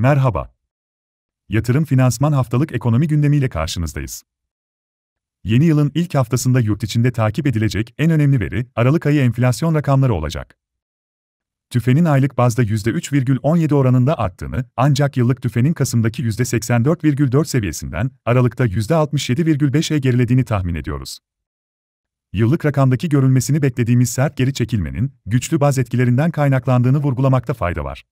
Merhaba. Yatırım Finansman Haftalık Ekonomi Gündemi ile karşınızdayız. Yeni yılın ilk haftasında yurt içinde takip edilecek en önemli veri, Aralık ayı enflasyon rakamları olacak. TÜFE'nin aylık bazda %3,17 oranında arttığını, ancak yıllık TÜFE'nin Kasım'daki %84,4 seviyesinden, Aralık'ta %67,5'e e gerilediğini tahmin ediyoruz. Yıllık rakamdaki görülmesini beklediğimiz sert geri çekilmenin, güçlü baz etkilerinden kaynaklandığını vurgulamakta fayda var.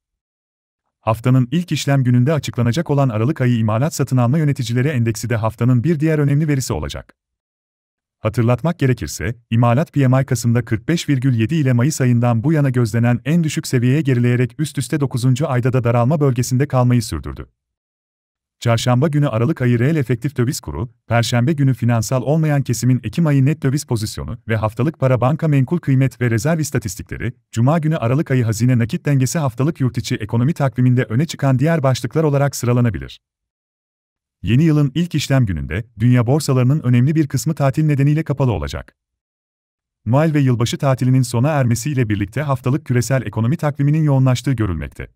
Haftanın ilk işlem gününde açıklanacak olan Aralık ayı imalat satın alma yöneticileri endeksi de haftanın bir diğer önemli verisi olacak. Hatırlatmak gerekirse, imalat PMI Kasım'da 45,7 ile Mayıs ayından bu yana gözlenen en düşük seviyeye gerileyerek üst üste 9. ayda da daralma bölgesinde kalmayı sürdürdü. Çarşamba günü Aralık ayı reel efektif döviz kuru, Perşembe günü finansal olmayan kesimin Ekim ayı net döviz pozisyonu ve haftalık para banka menkul kıymet ve rezerv istatistikleri, Cuma günü Aralık ayı hazine nakit dengesi haftalık yurt içi ekonomi takviminde öne çıkan diğer başlıklar olarak sıralanabilir. Yeni yılın ilk işlem gününde, dünya borsalarının önemli bir kısmı tatil nedeniyle kapalı olacak. Noel ve yılbaşı tatilinin sona ermesiyle birlikte haftalık küresel ekonomi takviminin yoğunlaştığı görülmekte.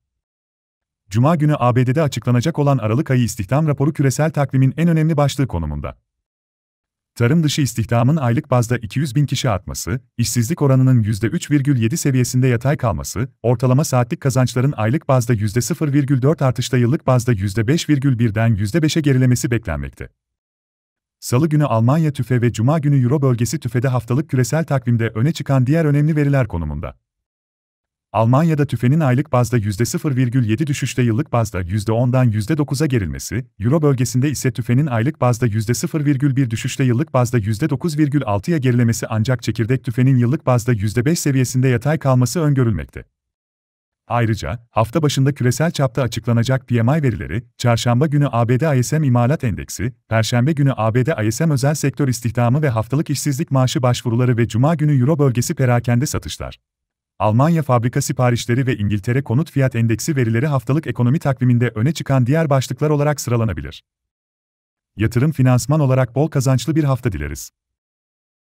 Cuma günü ABD'de açıklanacak olan Aralık ayı istihdam raporu küresel takvimin en önemli başlığı konumunda. Tarım dışı istihdamın aylık bazda 200 bin kişi artması, işsizlik oranının %3,7 seviyesinde yatay kalması, ortalama saatlik kazançların aylık bazda %0,4 artışla yıllık bazda %5,1'den %5'e gerilemesi beklenmekte. Salı günü Almanya tüfe ve Cuma günü Euro bölgesi tüfede haftalık küresel takvimde öne çıkan diğer önemli veriler konumunda. Almanya'da tüfenin aylık bazda %0,7 düşüşte yıllık bazda %10'dan %9'a gerilmesi, Euro bölgesinde ise tüfenin aylık bazda %0,1 düşüşte yıllık bazda %9,6'ya gerilemesi ancak çekirdek tüfenin yıllık bazda %5 seviyesinde yatay kalması öngörülmekte. Ayrıca, hafta başında küresel çapta açıklanacak PMI verileri, çarşamba günü ABD ISM İmalat Endeksi, perşembe günü ABD ISM Özel Sektör İstihdamı ve haftalık işsizlik maaşı başvuruları ve cuma günü Euro bölgesi perakende satışlar. Almanya fabrika siparişleri ve İngiltere konut fiyat endeksi verileri haftalık ekonomi takviminde öne çıkan diğer başlıklar olarak sıralanabilir. Yatırım finansman olarak bol kazançlı bir hafta dileriz.